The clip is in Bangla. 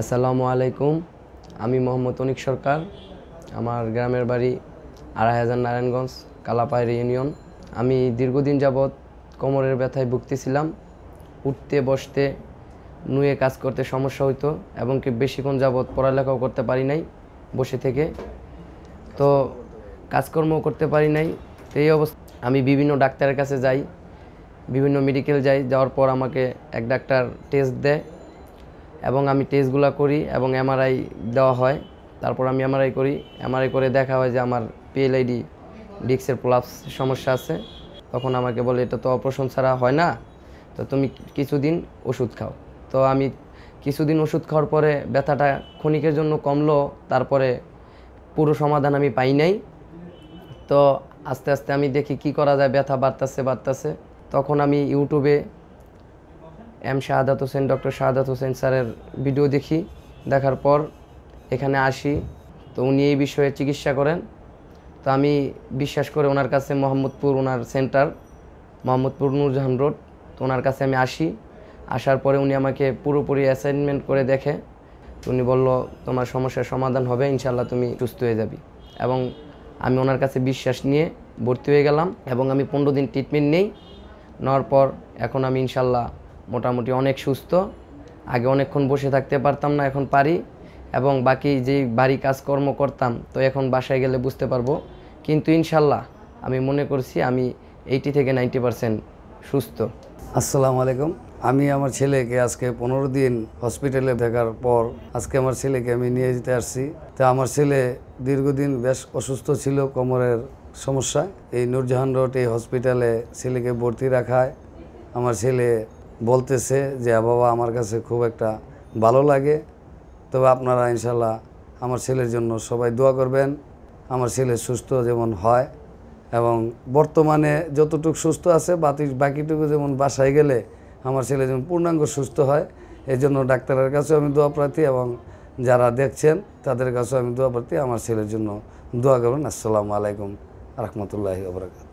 আসসালামু আলাইকুম আমি মোহাম্মদ অনিক সরকার আমার গ্রামের বাড়ি আড়াই হাজার নারায়ণগঞ্জ কালাপাহাড়ি ইউনিয়ন আমি দীর্ঘদিন যাবৎ কোমরের ব্যথায় ভুগতেছিলাম উঠতে বসতে নুয়ে কাজ করতে সমস্যা হইতো এবং কি বেশিক্ষণ যাবৎ পড়ালেখাও করতে পারি নাই বসে থেকে তো কাজকর্ম করতে পারি নাই তো এই অবস্থা আমি বিভিন্ন ডাক্তারের কাছে যাই বিভিন্ন মেডিকেল যাই যাওয়ার পর আমাকে এক ডাক্তার টেস্ট দেয় এবং আমি টেস্টগুলো করি এবং এমআরআই দেওয়া হয় তারপর আমি এমআরআই করি এমআরআই করে দেখা হয় যে আমার পিএলআইডি ডিস্কের প্লাস সমস্যা আছে তখন আমাকে বলে এটা তো অপারেশন ছাড়া হয় না তো তুমি কিছুদিন ওষুধ খাও তো আমি কিছুদিন ওষুধ খাওয়ার পরে ব্যথাটা ক্ষণিকের জন্য কমলো তারপরে পুরো সমাধান আমি পাই নাই তো আস্তে আস্তে আমি দেখি কি করা যায় ব্যথা বাড়তেছে বাড়তেছে তখন আমি ইউটিউবে এম শাহাদাত হোসেন ডক্টর শাহাদাত হোসেন স্যারের ভিডিও দেখি দেখার পর এখানে আসি তো উনি এই বিষয়ে চিকিৎসা করেন তো আমি বিশ্বাস করে ওনার কাছে মোহাম্মদপুর ওনার সেন্টার মোহাম্মদপুর নুরজাহান রোড তো ওনার কাছে আমি আসি আসার পরে উনি আমাকে পুরোপুরি অ্যাসাইনমেন্ট করে দেখে উনি বলল তোমার সমস্যার সমাধান হবে ইনশাল্লাহ তুমি সুস্থ হয়ে যাবি এবং আমি ওনার কাছে বিশ্বাস নিয়ে ভর্তি হয়ে গেলাম এবং আমি পনেরো দিন ট্রিটমেন্ট নেই নেওয়ার পর এখন আমি ইনশাল্লাহ মোটামুটি অনেক সুস্থ আগে অনেকক্ষণ বসে থাকতে পারতাম না এখন পারি এবং বাকি যে বাড়ি কাজকর্ম করতাম তো এখন বাসায় গেলে বুঝতে পারবো কিন্তু ইনশাল্লাহ আমি মনে করছি আমি এইটি থেকে নাইনটি পারসেন্ট সুস্থ আসসালামু আলাইকুম আমি আমার ছেলেকে আজকে পনেরো দিন হসপিটালে থাকার পর আজকে আমার ছেলেকে আমি নিয়ে যেতে আসছি তা আমার ছেলে দীর্ঘদিন বেশ অসুস্থ ছিল কোমরের সমস্যা এই নূরজাহান রোড এই হসপিটালে ছেলেকে ভর্তি রাখায় আমার ছেলে বলতেছে যে বাবা আমার কাছে খুব একটা ভালো লাগে তবে আপনারা ইনশাল্লাহ আমার ছেলের জন্য সবাই দোয়া করবেন আমার ছেলে সুস্থ যেমন হয় এবং বর্তমানে যতটুকু সুস্থ আছে বাতি বাকিটুকু যেমন বাসায় গেলে আমার ছেলে যেমন পূর্ণাঙ্গ সুস্থ হয় এই জন্য ডাক্তারের কাছেও আমি দোয়া প্রার্থী এবং যারা দেখছেন তাদের কাছেও আমি দোয়া প্রার্থী আমার ছেলের জন্য দোয়া করবেন আসসালামু আলাইকুম রহমতুল্লাহি ওবরাকাত